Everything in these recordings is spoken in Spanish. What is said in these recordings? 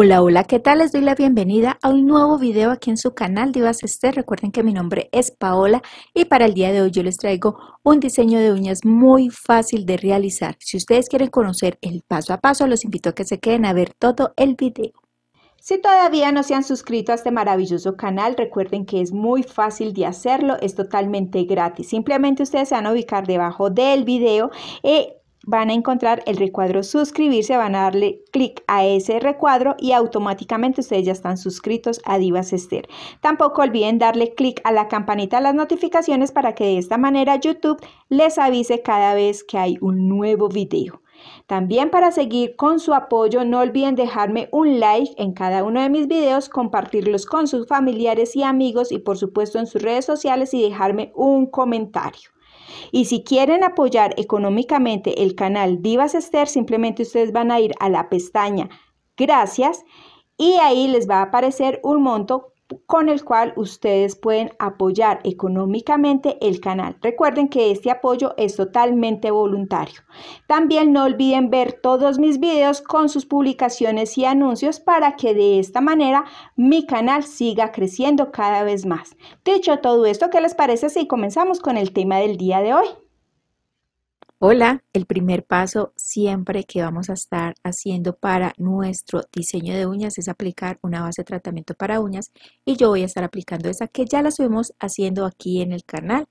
Hola, hola, ¿qué tal? Les doy la bienvenida a un nuevo video aquí en su canal Divas Este. Recuerden que mi nombre es Paola y para el día de hoy yo les traigo un diseño de uñas muy fácil de realizar. Si ustedes quieren conocer el paso a paso, los invito a que se queden a ver todo el video. Si todavía no se han suscrito a este maravilloso canal, recuerden que es muy fácil de hacerlo, es totalmente gratis. Simplemente ustedes se van a ubicar debajo del video y eh, van a encontrar el recuadro suscribirse, van a darle clic a ese recuadro y automáticamente ustedes ya están suscritos a Divas Esther. Tampoco olviden darle clic a la campanita de las notificaciones para que de esta manera YouTube les avise cada vez que hay un nuevo video. También para seguir con su apoyo, no olviden dejarme un like en cada uno de mis videos, compartirlos con sus familiares y amigos y por supuesto en sus redes sociales y dejarme un comentario. Y si quieren apoyar económicamente el canal Divas Esther, simplemente ustedes van a ir a la pestaña Gracias y ahí les va a aparecer un monto con el cual ustedes pueden apoyar económicamente el canal. Recuerden que este apoyo es totalmente voluntario. También no olviden ver todos mis videos con sus publicaciones y anuncios para que de esta manera mi canal siga creciendo cada vez más. Dicho todo esto, ¿qué les parece si comenzamos con el tema del día de hoy? Hola, el primer paso siempre que vamos a estar haciendo para nuestro diseño de uñas es aplicar una base de tratamiento para uñas y yo voy a estar aplicando esa que ya la subimos haciendo aquí en el canal.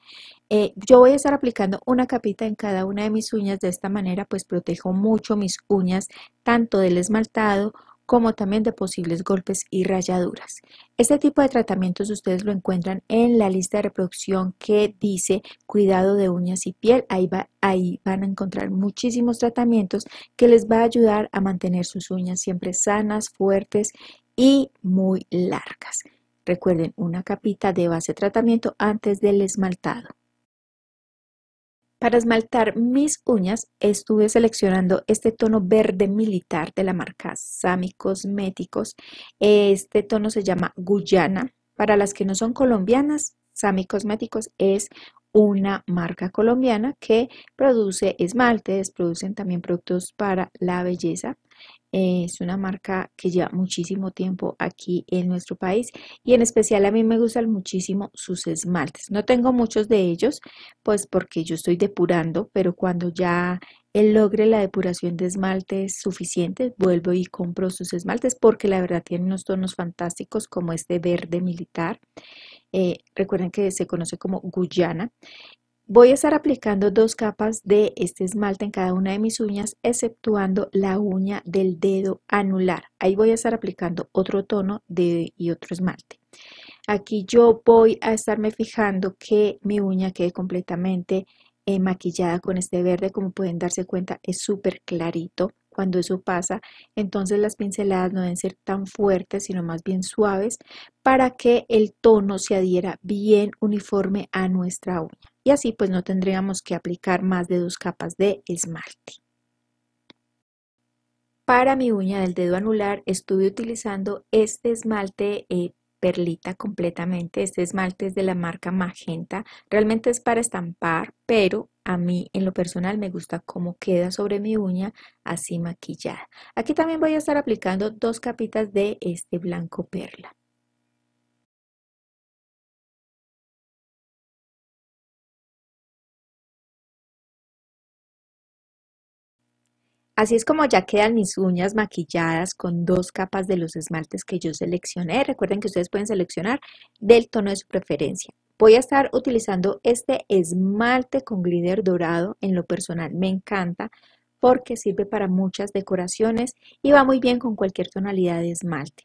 Eh, yo voy a estar aplicando una capita en cada una de mis uñas, de esta manera pues protejo mucho mis uñas tanto del esmaltado como también de posibles golpes y rayaduras. Este tipo de tratamientos ustedes lo encuentran en la lista de reproducción que dice cuidado de uñas y piel. Ahí, ahí van a encontrar muchísimos tratamientos que les va a ayudar a mantener sus uñas siempre sanas, fuertes y muy largas. Recuerden una capita de base de tratamiento antes del esmaltado. Para esmaltar mis uñas estuve seleccionando este tono verde militar de la marca Sami Cosméticos. Este tono se llama Guyana. Para las que no son colombianas, Sami Cosméticos es una marca colombiana que produce esmaltes, producen también productos para la belleza. Eh, es una marca que lleva muchísimo tiempo aquí en nuestro país y en especial a mí me gustan muchísimo sus esmaltes. No tengo muchos de ellos, pues porque yo estoy depurando, pero cuando ya él logre la depuración de esmaltes suficiente, vuelvo y compro sus esmaltes porque la verdad tienen unos tonos fantásticos como este verde militar. Eh, recuerden que se conoce como Guyana Voy a estar aplicando dos capas de este esmalte en cada una de mis uñas, exceptuando la uña del dedo anular. Ahí voy a estar aplicando otro tono de, y otro esmalte. Aquí yo voy a estarme fijando que mi uña quede completamente eh, maquillada con este verde. Como pueden darse cuenta, es súper clarito cuando eso pasa, entonces las pinceladas no deben ser tan fuertes, sino más bien suaves, para que el tono se adhiera bien uniforme a nuestra uña y así pues no tendríamos que aplicar más de dos capas de esmalte. Para mi uña del dedo anular estuve utilizando este esmalte eh, perlita completamente. Este esmalte es de la marca Magenta. Realmente es para estampar, pero a mí en lo personal me gusta cómo queda sobre mi uña así maquillada. Aquí también voy a estar aplicando dos capitas de este blanco perla. Así es como ya quedan mis uñas maquilladas con dos capas de los esmaltes que yo seleccioné. Recuerden que ustedes pueden seleccionar del tono de su preferencia. Voy a estar utilizando este esmalte con glitter dorado. En lo personal me encanta porque sirve para muchas decoraciones y va muy bien con cualquier tonalidad de esmalte.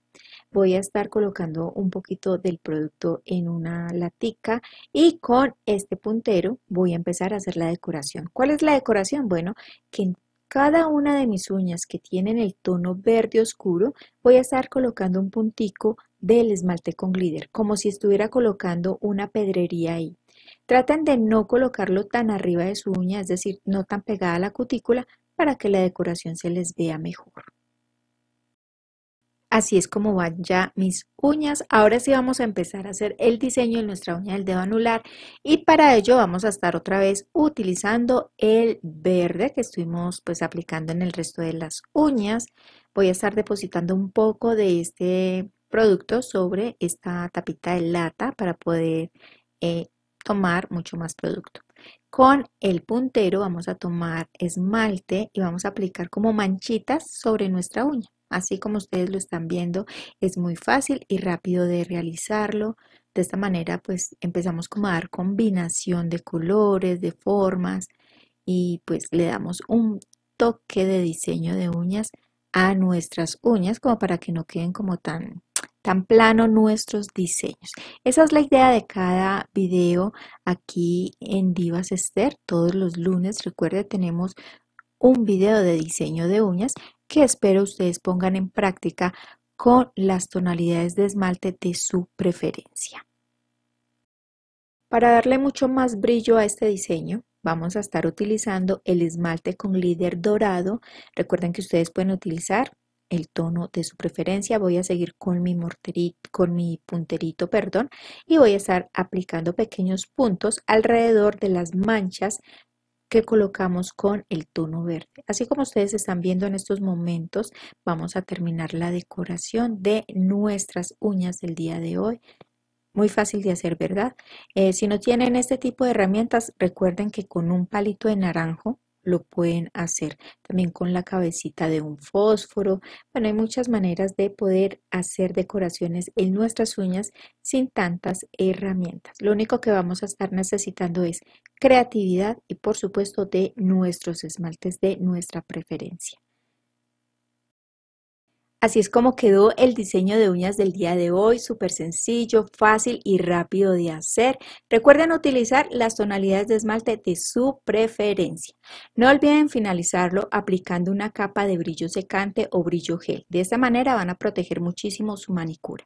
Voy a estar colocando un poquito del producto en una latica y con este puntero voy a empezar a hacer la decoración. ¿Cuál es la decoración? Bueno, que en cada una de mis uñas que tienen el tono verde oscuro voy a estar colocando un puntico del esmalte con glider, como si estuviera colocando una pedrería ahí. Traten de no colocarlo tan arriba de su uña, es decir, no tan pegada a la cutícula, para que la decoración se les vea mejor. Así es como van ya mis uñas. Ahora sí vamos a empezar a hacer el diseño en nuestra uña del dedo anular y para ello vamos a estar otra vez utilizando el verde que estuvimos pues aplicando en el resto de las uñas. Voy a estar depositando un poco de este producto sobre esta tapita de lata para poder eh, tomar mucho más producto. Con el puntero vamos a tomar esmalte y vamos a aplicar como manchitas sobre nuestra uña. Así como ustedes lo están viendo, es muy fácil y rápido de realizarlo. De esta manera pues empezamos como a dar combinación de colores, de formas y pues le damos un toque de diseño de uñas a nuestras uñas como para que no queden como tan tan plano nuestros diseños. Esa es la idea de cada video aquí en Divas Esther. Todos los lunes, recuerde, tenemos un video de diseño de uñas que espero ustedes pongan en práctica con las tonalidades de esmalte de su preferencia. Para darle mucho más brillo a este diseño, vamos a estar utilizando el esmalte con líder dorado. Recuerden que ustedes pueden utilizar el tono de su preferencia. Voy a seguir con mi, morterito, con mi punterito perdón, y voy a estar aplicando pequeños puntos alrededor de las manchas que colocamos con el tono verde. Así como ustedes están viendo en estos momentos, vamos a terminar la decoración de nuestras uñas del día de hoy. Muy fácil de hacer, ¿verdad? Eh, si no tienen este tipo de herramientas, recuerden que con un palito de naranjo lo pueden hacer. También con la cabecita de un fósforo. Bueno, hay muchas maneras de poder hacer decoraciones en nuestras uñas sin tantas herramientas. Lo único que vamos a estar necesitando es creatividad y por supuesto de nuestros esmaltes de nuestra preferencia. Así es como quedó el diseño de uñas del día de hoy, súper sencillo, fácil y rápido de hacer. Recuerden utilizar las tonalidades de esmalte de su preferencia. No olviden finalizarlo aplicando una capa de brillo secante o brillo gel. De esta manera van a proteger muchísimo su manicura.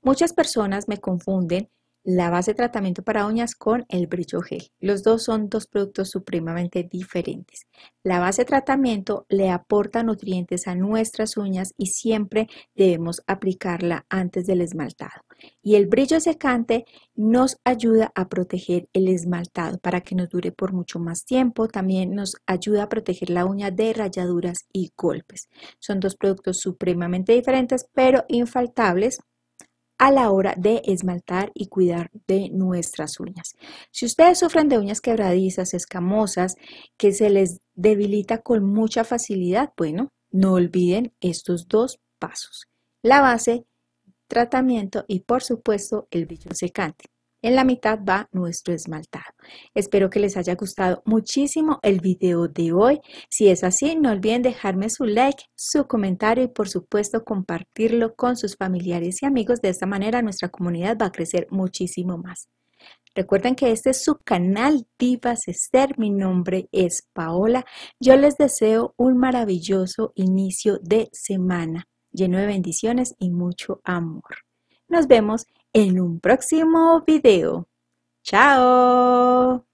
Muchas personas me confunden la base de tratamiento para uñas con el brillo gel. Los dos son dos productos supremamente diferentes. La base de tratamiento le aporta nutrientes a nuestras uñas y siempre debemos aplicarla antes del esmaltado. Y el brillo secante nos ayuda a proteger el esmaltado para que nos dure por mucho más tiempo. También nos ayuda a proteger la uña de rayaduras y golpes. Son dos productos supremamente diferentes pero infaltables a la hora de esmaltar y cuidar de nuestras uñas. Si ustedes sufren de uñas quebradizas, escamosas, que se les debilita con mucha facilidad, bueno, no olviden estos dos pasos. La base, tratamiento y por supuesto el brillo secante. En la mitad va nuestro esmaltado. Espero que les haya gustado muchísimo el video de hoy. Si es así, no olviden dejarme su like, su comentario y por supuesto compartirlo con sus familiares y amigos. De esta manera nuestra comunidad va a crecer muchísimo más. Recuerden que este es su canal Divas Esther, mi nombre es Paola. Yo les deseo un maravilloso inicio de semana lleno de bendiciones y mucho amor. Nos vemos en un próximo video. ¡Chao!